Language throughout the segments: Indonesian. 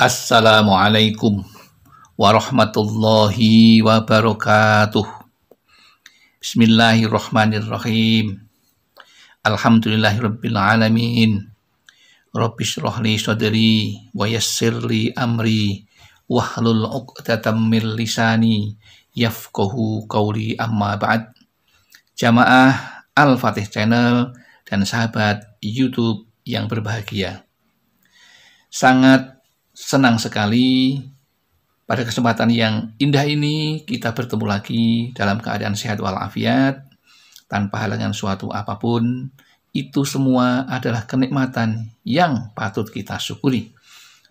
Assalamualaikum warahmatullahi wabarakatuh. Bismillahirrahmanirrahim. Alhamdulillahirabbil alamin. Rabbishrahli sadri wa yassirli amri wahlul 'uqdatam min lisani yafqahu qawli amma ba'd. Jamaah Al-Fatih Channel dan sahabat YouTube yang berbahagia. Sangat senang sekali pada kesempatan yang indah ini kita bertemu lagi dalam keadaan sehat walafiat tanpa halangan suatu apapun. Itu semua adalah kenikmatan yang patut kita syukuri.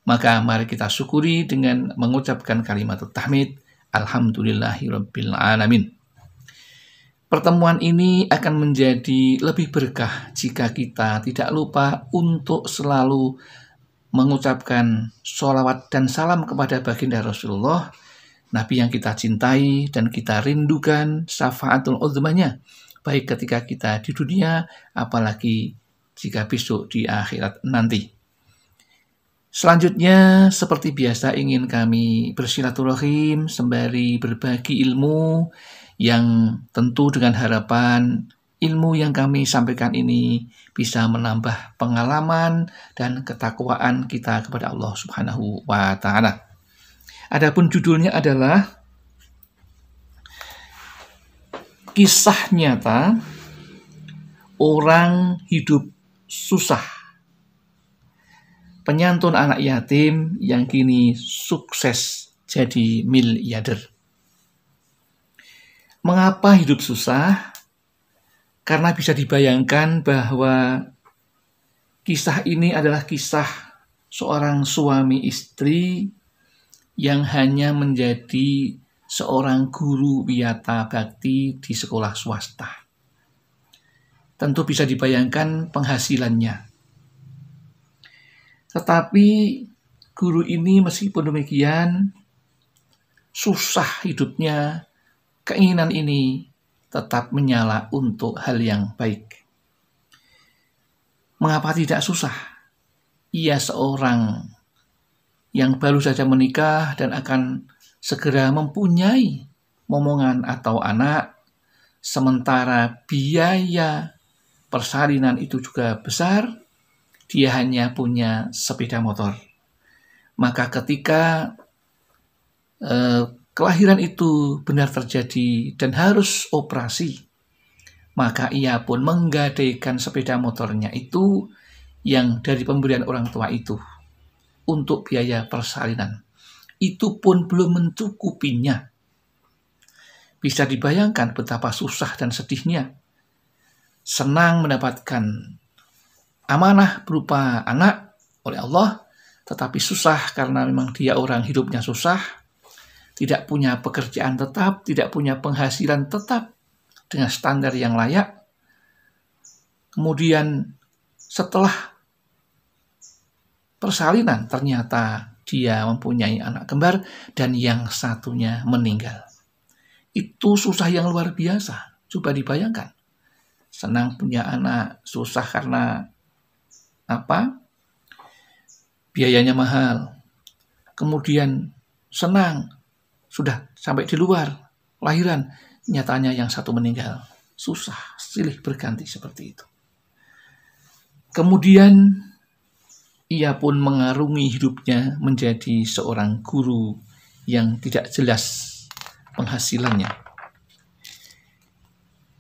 Maka mari kita syukuri dengan mengucapkan kalimat tahmid Alhamdulillahirabbil alamin. Pertemuan ini akan menjadi lebih berkah jika kita tidak lupa untuk selalu mengucapkan sholawat dan salam kepada baginda Rasulullah, Nabi yang kita cintai dan kita rindukan syafaatul uzmanya, baik ketika kita di dunia, apalagi jika besok di akhirat nanti. Selanjutnya, seperti biasa ingin kami bersilaturahim sembari berbagi ilmu yang tentu dengan harapan ilmu yang kami sampaikan ini bisa menambah pengalaman dan ketakwaan kita kepada Allah Subhanahu wa taala. Adapun judulnya adalah kisah nyata orang hidup susah. Penyantun anak yatim yang kini sukses jadi miliarder. Mengapa hidup susah? Karena bisa dibayangkan bahwa kisah ini adalah kisah seorang suami istri yang hanya menjadi seorang guru wiyata bakti di sekolah swasta. Tentu bisa dibayangkan penghasilannya. Tetapi guru ini meskipun demikian susah hidupnya, keinginan ini tetap menyala untuk hal yang baik. Mengapa tidak susah? Ia seorang yang baru saja menikah dan akan segera mempunyai momongan atau anak, sementara biaya persalinan itu juga besar, dia hanya punya sepeda motor. Maka ketika eh, kelahiran itu benar terjadi dan harus operasi, maka ia pun menggadaikan sepeda motornya itu yang dari pemberian orang tua itu untuk biaya persalinan. Itu pun belum mencukupinya. Bisa dibayangkan betapa susah dan sedihnya. Senang mendapatkan amanah berupa anak oleh Allah, tetapi susah karena memang dia orang hidupnya susah, tidak punya pekerjaan tetap, tidak punya penghasilan tetap dengan standar yang layak. Kemudian setelah persalinan ternyata dia mempunyai anak kembar dan yang satunya meninggal. Itu susah yang luar biasa. Coba dibayangkan. Senang punya anak, susah karena apa? Biayanya mahal. Kemudian senang sudah sampai di luar lahiran, nyatanya yang satu meninggal. Susah silih berganti seperti itu. Kemudian ia pun mengarungi hidupnya menjadi seorang guru yang tidak jelas penghasilannya.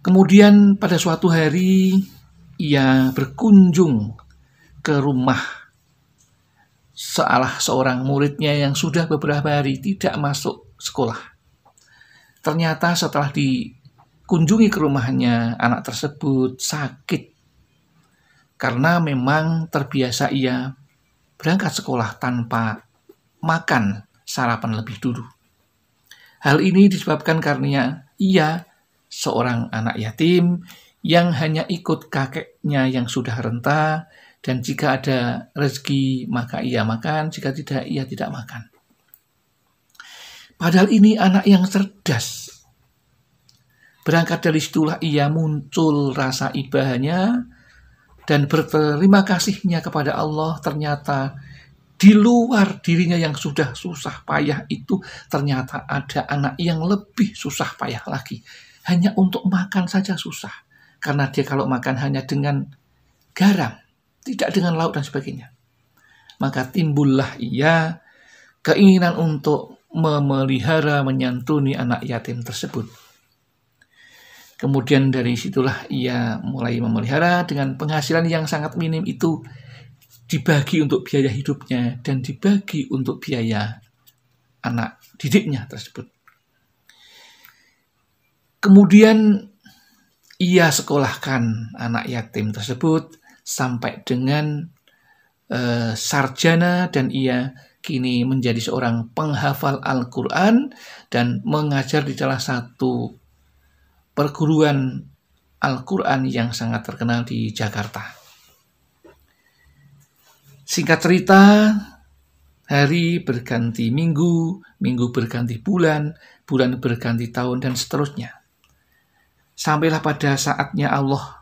Kemudian pada suatu hari ia berkunjung ke rumah sealah seorang muridnya yang sudah beberapa hari tidak masuk sekolah. Ternyata setelah dikunjungi ke rumahnya, anak tersebut sakit karena memang terbiasa ia berangkat sekolah tanpa makan sarapan lebih dulu. Hal ini disebabkan karena ia seorang anak yatim yang hanya ikut kakeknya yang sudah renta, dan jika ada rezeki maka ia makan, jika tidak ia tidak makan. Padahal ini anak yang cerdas. Berangkat dari situlah ia muncul rasa ibahnya dan berterima kasihnya kepada Allah ternyata di luar dirinya yang sudah susah payah itu ternyata ada anak yang lebih susah payah lagi. Hanya untuk makan saja susah. Karena dia kalau makan hanya dengan garam, tidak dengan lauk dan sebagainya. Maka timbullah ia keinginan untuk memelihara, menyantuni anak yatim tersebut. Kemudian dari situlah ia mulai memelihara dengan penghasilan yang sangat minim itu dibagi untuk biaya hidupnya dan dibagi untuk biaya anak didiknya tersebut. Kemudian ia sekolahkan anak yatim tersebut sampai dengan uh, sarjana dan ia kini menjadi seorang penghafal Al-Quran dan mengajar di salah satu perguruan Al-Quran yang sangat terkenal di Jakarta. Singkat cerita, hari berganti minggu, minggu berganti bulan, bulan berganti tahun, dan seterusnya. Sampailah pada saatnya Allah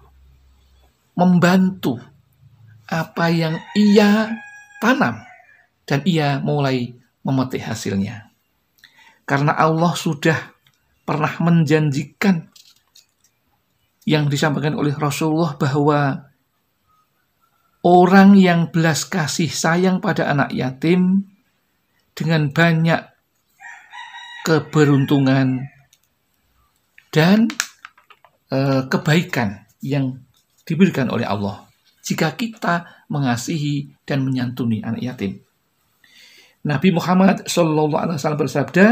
membantu apa yang ia tanam dan ia mulai memetik hasilnya. Karena Allah sudah pernah menjanjikan yang disampaikan oleh Rasulullah bahwa orang yang belas kasih sayang pada anak yatim dengan banyak keberuntungan dan e, kebaikan yang diberikan oleh Allah jika kita mengasihi dan menyantuni anak yatim. Nabi Muhammad Shallallahu Alaihi Wasallam bersabda,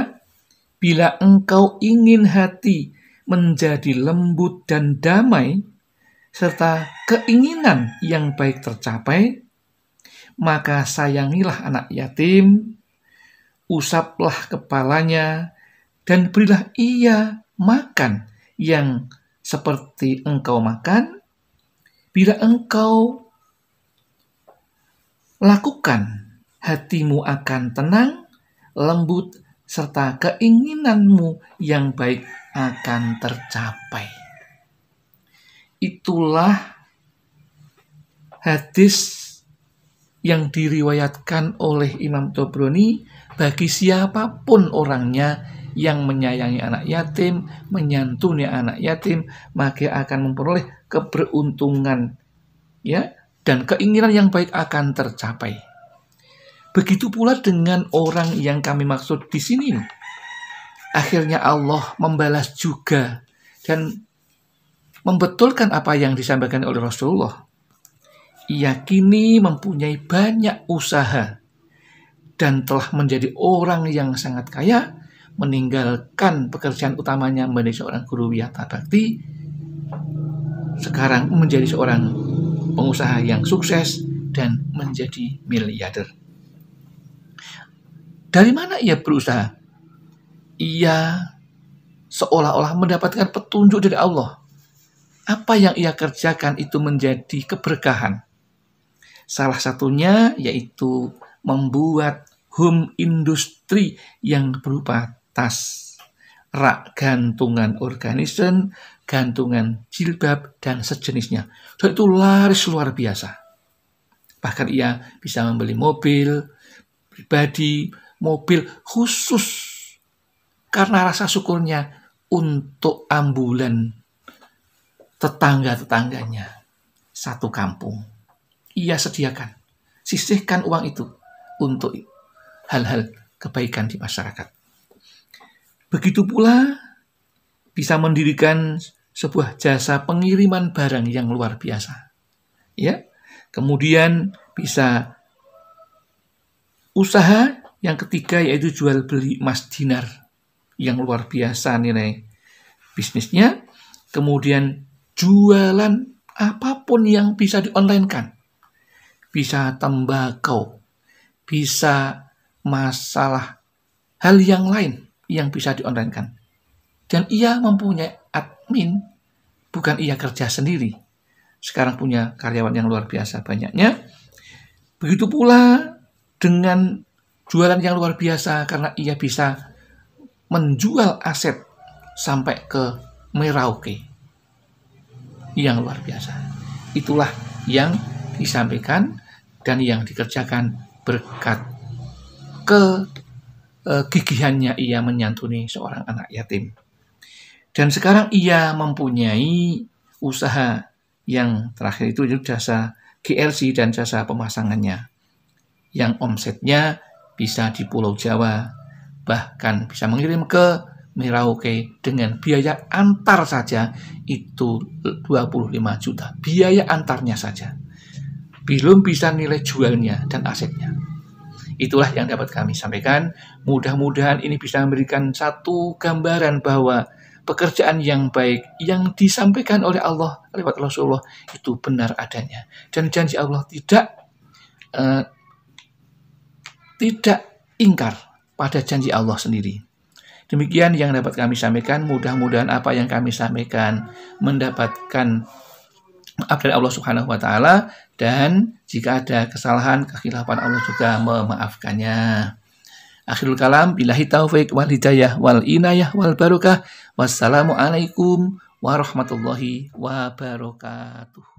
Bila engkau ingin hati menjadi lembut dan damai, serta keinginan yang baik tercapai, maka sayangilah anak yatim, usaplah kepalanya, dan berilah ia makan yang seperti engkau makan. Bila engkau lakukan hatimu akan tenang, lembut, serta keinginanmu yang baik akan tercapai. Itulah hadis yang diriwayatkan oleh Imam Tobroni bagi siapapun orangnya yang menyayangi anak yatim, menyantuni anak yatim, maka akan memperoleh keberuntungan ya dan keinginan yang baik akan tercapai. Begitu pula dengan orang yang kami maksud di sini. Akhirnya Allah membalas juga dan membetulkan apa yang disampaikan oleh Rasulullah. Ia kini mempunyai banyak usaha dan telah menjadi orang yang sangat kaya, meninggalkan pekerjaan utamanya menjadi seorang guru wiyata bakti, sekarang menjadi seorang pengusaha yang sukses dan menjadi miliarder. Dari mana ia berusaha? Ia seolah-olah mendapatkan petunjuk dari Allah. Apa yang ia kerjakan itu menjadi keberkahan. Salah satunya yaitu membuat home industry yang berupa tas, rak gantungan organisen, gantungan jilbab, dan sejenisnya. Dan itu laris luar biasa. Bahkan ia bisa membeli mobil pribadi, mobil khusus karena rasa syukurnya untuk ambulan tetangga-tetangganya satu kampung. Ia sediakan, sisihkan uang itu untuk hal-hal kebaikan di masyarakat. Begitu pula bisa mendirikan sebuah jasa pengiriman barang yang luar biasa. Ya. Kemudian bisa usaha yang ketiga yaitu jual beli emas dinar yang luar biasa nilai bisnisnya. Kemudian jualan apapun yang bisa di di-online-kan. Bisa tembakau, bisa masalah hal yang lain yang bisa di di-online-kan. Dan ia mempunyai admin, bukan ia kerja sendiri. Sekarang punya karyawan yang luar biasa banyaknya. Begitu pula dengan Jualan yang luar biasa karena ia bisa menjual aset sampai ke Merauke. Yang luar biasa. Itulah yang disampaikan dan yang dikerjakan berkat ke e, gigihannya ia menyantuni seorang anak yatim. Dan sekarang ia mempunyai usaha yang terakhir itu jasa GRC dan jasa pemasangannya yang omsetnya bisa di Pulau Jawa, bahkan bisa mengirim ke Merauke dengan biaya antar saja itu 25 juta. Biaya antarnya saja. Belum bisa nilai jualnya dan asetnya. Itulah yang dapat kami sampaikan. Mudah-mudahan ini bisa memberikan satu gambaran bahwa pekerjaan yang baik yang disampaikan oleh Allah lewat Rasulullah itu benar adanya dan janji Allah tidak eh, tidak ingkar pada janji Allah sendiri. Demikian yang dapat kami sampaikan. Mudah-mudahan apa yang kami sampaikan mendapatkan maaf dari Allah Subhanahu wa taala dan jika ada kesalahan kekhilafan Allah juga memaafkannya. Akhirul kalam billahi taufik wal hidayah wal inayah wal barokah. Wassalamualaikum warahmatullahi wabarakatuh.